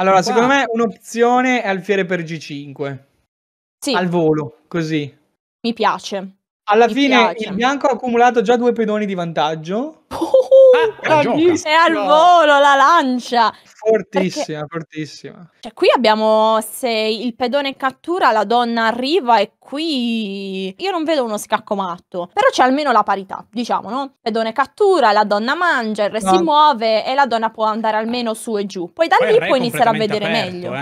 Allora, wow. secondo me un'opzione è alfiere per G5. Sì. Al volo, così. Mi piace. Alla Mi fine piace. il bianco ha accumulato già due pedoni di vantaggio ah, è al volo la lancia. Fortissima, Perché... fortissima. Cioè, qui abbiamo se il pedone cattura, la donna arriva e qui io non vedo uno scacco matto, però c'è almeno la parità, diciamo, no? Pedone cattura, la donna mangia, il re no. si muove e la donna può andare almeno su e giù. Poi da Poi lì puoi iniziare a vedere aperto, meglio. Eh.